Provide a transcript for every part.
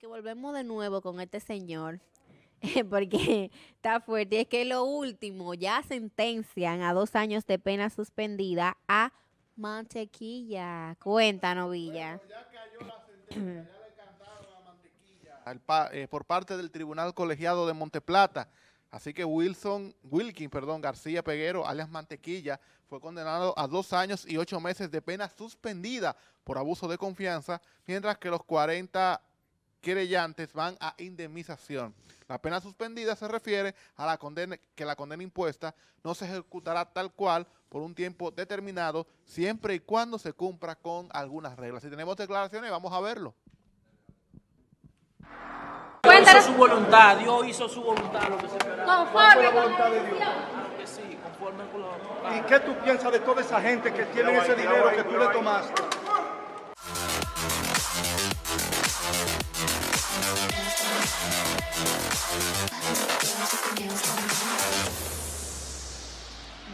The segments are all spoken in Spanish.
que volvemos de nuevo con este señor, porque está fuerte. Y es que lo último, ya sentencian a dos años de pena suspendida a Mantequilla. Cuéntanos, Villa. por parte del Tribunal Colegiado de Monteplata. Así que Wilson, Wilkin, perdón, García Peguero, alias Mantequilla, fue condenado a dos años y ocho meses de pena suspendida por abuso de confianza, mientras que los 40 querellantes van a indemnización. La pena suspendida se refiere a la condena, que la condena impuesta no se ejecutará tal cual por un tiempo determinado, siempre y cuando se cumpla con algunas reglas. Si tenemos declaraciones, vamos a verlo. Hizo su voluntad, Dios hizo su voluntad, que Conforme ¿Y qué tú piensas de toda esa gente que tiene ese dinero que tú le tomaste?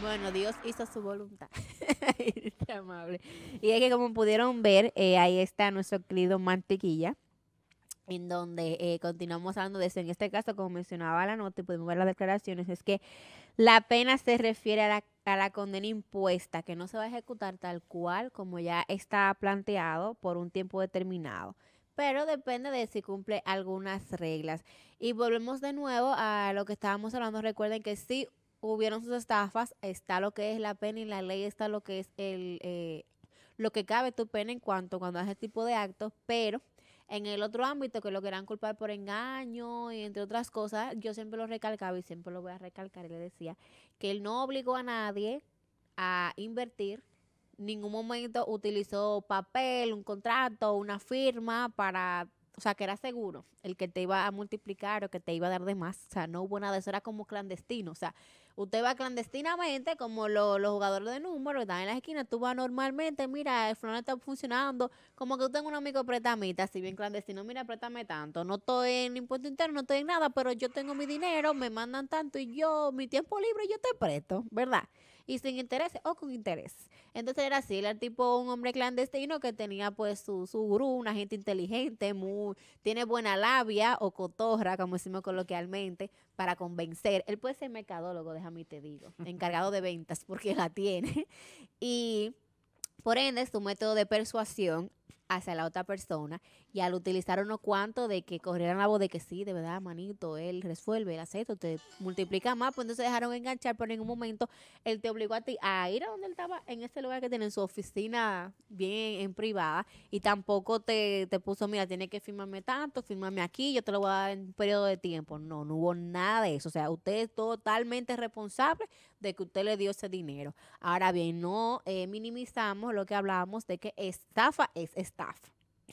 Bueno, Dios hizo su voluntad. amable. Y es que como pudieron ver, eh, ahí está nuestro querido Mantequilla, en donde eh, continuamos hablando de eso. En este caso, como mencionaba la nota y pudimos ver las declaraciones, es que la pena se refiere a la condena impuesta, que no se va a ejecutar tal cual como ya está planteado por un tiempo determinado pero depende de si cumple algunas reglas. Y volvemos de nuevo a lo que estábamos hablando. Recuerden que si hubieron sus estafas, está lo que es la pena y la ley, está lo que es el, eh, lo que cabe tu pena en cuanto cuando haces tipo de actos, pero en el otro ámbito que lo querían culpar por engaño y entre otras cosas, yo siempre lo recalcaba y siempre lo voy a recalcar y le decía que él no obligó a nadie a invertir ningún momento utilizó papel, un contrato, una firma para, o sea, que era seguro el que te iba a multiplicar o que te iba a dar de más. O sea, no hubo nada, eso era como clandestino. O sea, usted va clandestinamente, como los jugadores de número que están en las esquinas, tú vas normalmente, mira, el no está funcionando, como que tú tengo un amigo pretamita, si bien clandestino, mira, préstame tanto, no estoy en impuesto interno, no estoy en nada, pero yo tengo mi dinero, me mandan tanto y yo, mi tiempo libre, yo te presto, ¿verdad? y sin interés o con interés. Entonces era así, era tipo un hombre clandestino que tenía pues su, su gurú, una gente inteligente, muy, tiene buena labia o cotorra, como decimos coloquialmente, para convencer. Él puede ser mercadólogo, déjame te digo, encargado de ventas porque la tiene. Y por ende, su método de persuasión hacia la otra persona y al utilizar unos cuantos de que corrieran la voz de que sí, de verdad, manito, él resuelve, él hace te multiplica más, pues entonces dejaron enganchar, pero en un momento él te obligó a ti a ir a donde él estaba, en este lugar que tiene su oficina bien en privada y tampoco te, puso, mira, tiene que firmarme tanto, firmarme aquí, yo te lo voy a dar en un periodo de tiempo. No, no hubo nada de eso, o sea, usted es totalmente responsable de que usted le dio ese dinero. Ahora bien, no eh, minimizamos lo que hablábamos de que estafa es staff.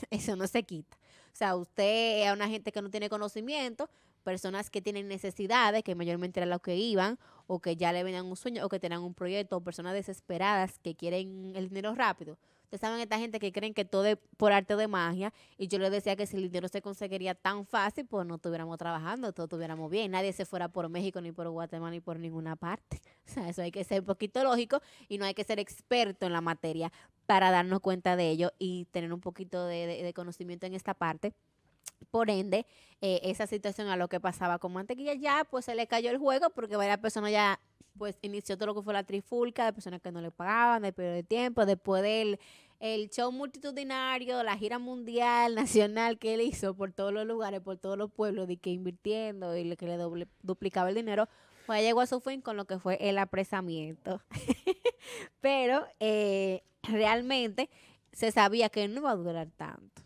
Eso no se quita. O sea, usted es una gente que no tiene conocimiento, personas que tienen necesidades, que mayormente eran los que iban, o que ya le venían un sueño, o que tenían un proyecto, o personas desesperadas que quieren el dinero rápido. Ustedes saben esta gente que creen que todo es por arte de magia, y yo les decía que si el dinero se conseguiría tan fácil, pues no estuviéramos trabajando, todo estuviéramos bien, nadie se fuera por México, ni por Guatemala, ni por ninguna parte. O sea, eso hay que ser un poquito lógico y no hay que ser experto en la materia para darnos cuenta de ello y tener un poquito de, conocimiento en esta parte. Por ende, eh, esa situación a lo que pasaba con Mantequilla ya pues se le cayó el juego porque varias personas ya pues inició todo lo que fue la trifulca de personas que no le pagaban, de periodo de tiempo, después del el show multitudinario, la gira mundial, nacional que él hizo por todos los lugares, por todos los pueblos, de que invirtiendo y que le doble, duplicaba el dinero, pues llegó a su fin con lo que fue el apresamiento. Pero eh, realmente se sabía que no iba a durar tanto.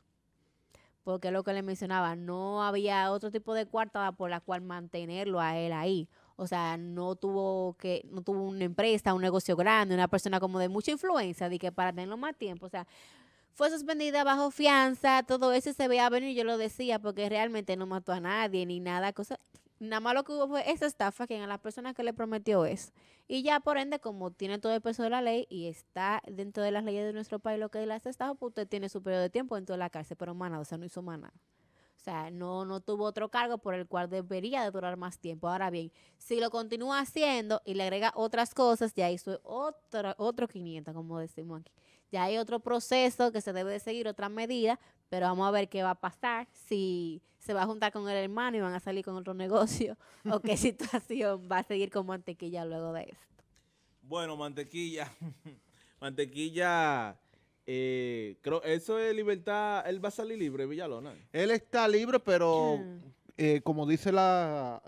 Porque lo que le mencionaba, no había otro tipo de cuarta por la cual mantenerlo a él ahí. O sea, no tuvo que, no tuvo una empresa, un negocio grande, una persona como de mucha influencia, de que para tenerlo más tiempo. O sea, fue suspendida bajo fianza, todo eso se veía venir, yo lo decía, porque realmente no mató a nadie ni nada, cosa, Nada más lo que hubo fue esa estafa, que a la persona que le prometió es. Y ya por ende, como tiene todo el peso de la ley y está dentro de las leyes de nuestro país lo que es la estafa, pues usted tiene su periodo de tiempo dentro de la cárcel, pero humana, o sea, no hizo humana. O sea, no, no tuvo otro cargo por el cual debería de durar más tiempo. Ahora bien, si lo continúa haciendo y le agrega otras cosas, ya hizo otro, otro 500, como decimos aquí. Ya hay otro proceso que se debe de seguir, otra medida, pero vamos a ver qué va a pasar, si se va a juntar con el hermano y van a salir con otro negocio, o qué situación va a seguir con mantequilla luego de esto. Bueno, mantequilla, mantequilla, eh, creo, eso es libertad, él va a salir libre, Villalona. Él está libre, pero ah. eh, como dice la,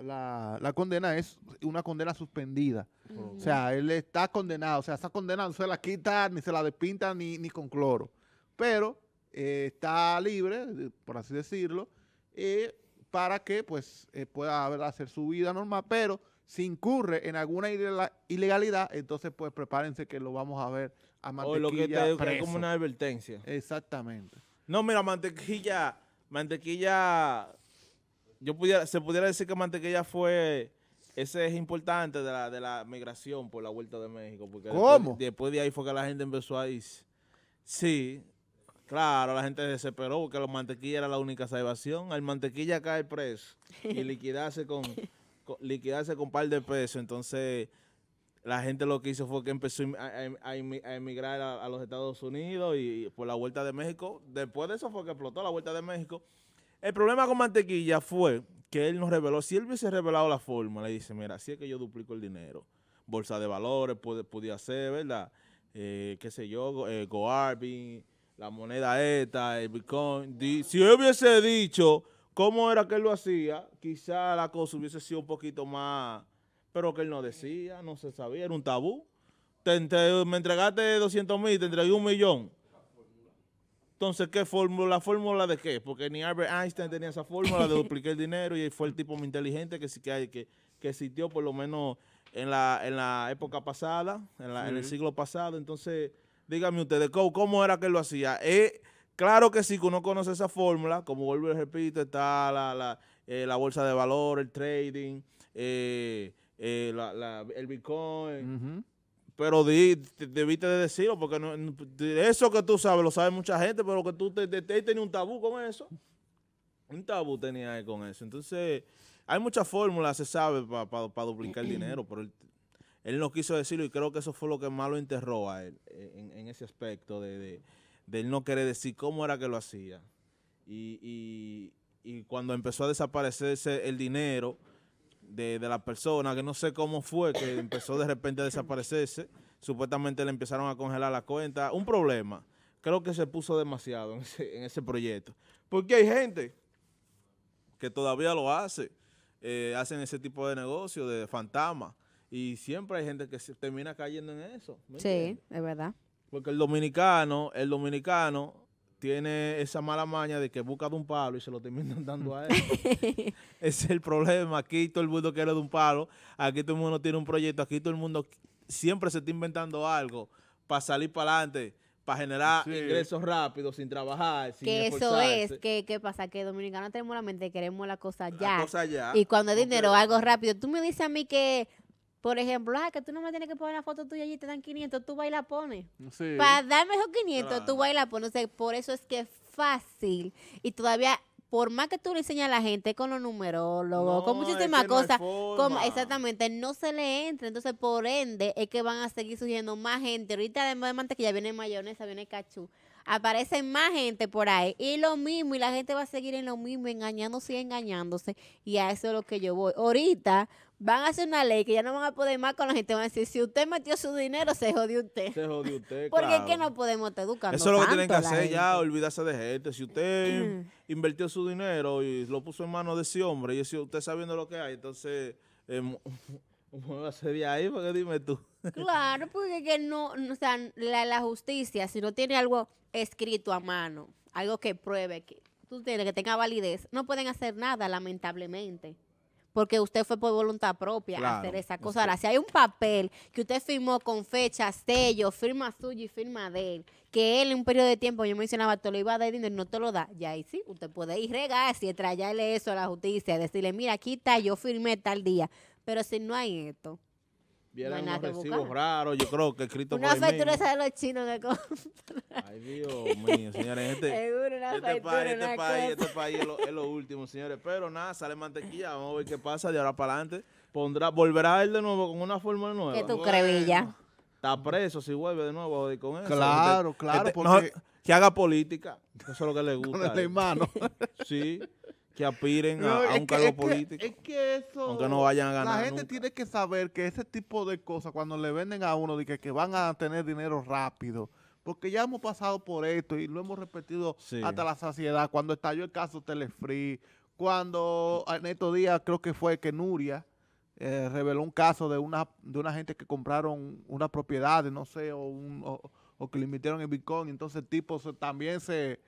condena, es una condena suspendida. Mm. O sea, él está condenado. O sea, esa condena no se la quita, ni se la despinta, ni, ni con cloro. Pero eh, está libre, por así decirlo, eh, para que pues eh, pueda hacer su vida normal, pero si incurre en alguna ilegalidad, entonces pues prepárense que lo vamos a ver a Mantequilla que como una advertencia. Exactamente. No, mira, Mantequilla, Mantequilla, yo pudiera, se pudiera decir que Mantequilla fue... Ese es importante de la, migración por la Vuelta de México. Porque Después, de ahí fue que la gente empezó a ir Sí, Claro, la gente desesperó porque la mantequilla era la única salvación. Al mantequilla cae preso y liquidarse con, liquidarse con un par de pesos. Entonces, la gente lo que hizo fue que empezó a, emigrar a, los Estados Unidos y por la Vuelta de México. Después de eso fue que explotó la Vuelta de México. El problema con mantequilla fue que él nos reveló, si él hubiese revelado la fórmula, le dice, mira, así es que yo duplico el dinero. Bolsa de valores, puede, podía ser, ¿verdad? Eh, qué sé yo, eh, GoArbin, la moneda esta, el Bitcoin. Si yo hubiese dicho cómo era que él lo hacía, quizá la cosa hubiese sido un poquito más, pero que él no decía, no se sabía, era un tabú. me entregaste 200 mil, te entregué un millón. Entonces, ¿qué fórmula? ¿La fórmula de qué? Porque ni Albert Einstein tenía esa fórmula de duplicar el dinero y fue el tipo más inteligente que sí que, que, que existió por lo menos en la, en la época pasada, en el siglo pasado. Entonces dígame ustedes, ¿cómo era que lo hacía? Eh, claro que sí, que uno conoce esa fórmula, como vuelvo y repito, está la, la, eh, la bolsa de valor, el trading, eh, el Bitcoin. Pero debiste de decirlo, porque no, eso que tú sabes, lo sabe mucha gente, pero que tú te, te, tenías un tabú con eso. Un tabú tenía ahí con eso. Entonces, hay muchas fórmulas, se sabe, para duplicar el dinero, pero él no quiso decirlo y creo que eso fue lo que más lo enterró a él eh, en, ese aspecto de, él no querer decir cómo era que lo hacía. Y, cuando empezó a desaparecerse el dinero de, la persona, que no sé cómo fue, que empezó de repente a desaparecerse, supuestamente le empezaron a congelar la cuenta, un problema. Creo que se puso demasiado en ese, proyecto. Porque hay gente que todavía lo hace, eh, hacen ese tipo de negocio de fantasma. Y siempre hay gente que se termina cayendo en eso. sí, es verdad. Porque el dominicano, el dominicano tiene esa mala maña de que busca de un palo y se lo terminan dando a él. es el problema. Aquí todo el mundo quiere de un palo. Aquí todo el mundo tiene un proyecto. Aquí todo el mundo siempre se está inventando algo para salir para adelante para generar ingresos rápidos sin trabajar. Sin que eso es, que, ¿qué pasa? Que dominicanos tenemos la mente, queremos la cosa ya. Y cuando hay dinero, algo rápido. Tú me dices a mí que por ejemplo, ah, que tú no me tienes que poner la foto tuya allí, te dan 500, tú baila la pones. Sí. Para darme esos 500, tú vas la pones. por eso es que es fácil. Y todavía, por más que tú le enseñes a la gente con los numerólogos, con muchísimas cosas, no exactamente, no se le entra. Entonces, por ende, es que van a seguir surgiendo más gente. Ahorita, además de que ya viene mayonesa, viene cachú aparecen más gente por ahí. Y lo mismo, y la gente va a seguir en lo mismo, engañándose y engañándose. Y a eso es lo que yo voy. Ahorita van a hacer una ley que ya no van a poder más con la gente. Van a decir, si usted metió su dinero, se jodió usted. Se jodió usted, Porque es que no podemos estar educando Eso es lo que tienen que hacer ya, olvidarse de gente. Si usted invirtió su dinero y lo puso en manos de ese hombre, y si usted sabiendo lo que hay, entonces... Eh, ser de ahí, porque dime tú. Claro, porque que no, la, la, justicia, si no tiene algo escrito a mano, algo que pruebe, que tú tienes que tenga validez, no pueden hacer nada, lamentablemente. Porque usted fue por voluntad propia a hacer esa cosa. Ahora, si hay un papel que usted firmó con fecha, sello, firma suya y firma de él, que él en un periodo de tiempo, yo mencionaba, te lo iba a dar dinero, no te lo da, ya ahí sí, usted puede ir regar, y traerle eso a la justicia, decirle, mira, aquí está, yo firmé tal día. Pero si no hay esto, Vieran unos yo creo que escrito una por Una factura esa de los chinos que compran. Ay, Dios mío, señores. Este, este, este país, este país, este país es lo, último, señores. Pero nada, sale mantequilla, vamos a ver qué pasa de ahora para adelante. Pondrá, volverá él de nuevo con una forma nueva. Que tu crevilla. Está preso si vuelve de nuevo con eso. Claro, claro, porque... que haga política, eso es lo que le gusta. Con hermano. Sí que aspiren a, un cargo político. Es que eso. Aunque no vayan a ganar. La gente tiene que saber que ese tipo de cosas, cuando le venden a uno, de que, van a tener dinero rápido. Porque ya hemos pasado por esto y lo hemos repetido hasta la saciedad. Cuando estalló el caso Telefree, cuando en estos días creo que fue que Nuria eh, reveló un caso de una, de una gente que compraron una propiedad, no sé, o, o, que le invirtieron el Bitcoin. Entonces el tipo también se,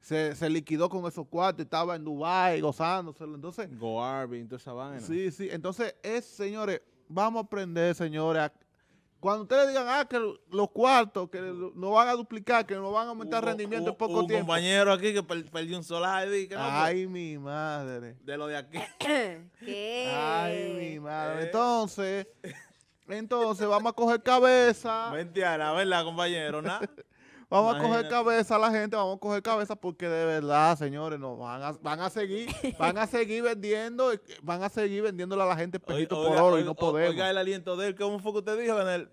se, se liquidó con esos cuartos, estaba en Dubái gozándose Entonces, Go entonces toda Sí, sí. Entonces, es, señores, vamos a aprender, señores, cuando ustedes digan, ah, que los cuartos, que no van a duplicar, que no van a aumentar rendimiento en poco tiempo. Un compañero aquí que perdió un solar. Y Ay, mi madre. De lo de aquí. Ay, mi madre. Eh. Entonces, entonces vamos a coger cabeza. Mentira, ¿verdad, compañero? no. Vamos a coger cabeza a la gente, vamos a coger cabeza porque de verdad, señores, no van a, van a seguir, van a seguir vendiendo, eh, van a seguir vendiéndole a la gente pedito por oro y no podemos. Oiga el aliento de él, ¿cómo fue que usted dijo en el?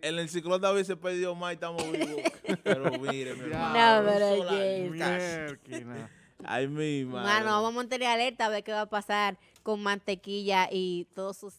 el ciclón David se perdió más y estamos vivos. pero mire, mi hermano. No, pero Mierda. Ay, mi hermano. Mano, vamos a mantener alerta a ver qué va a pasar con mantequilla y todos sus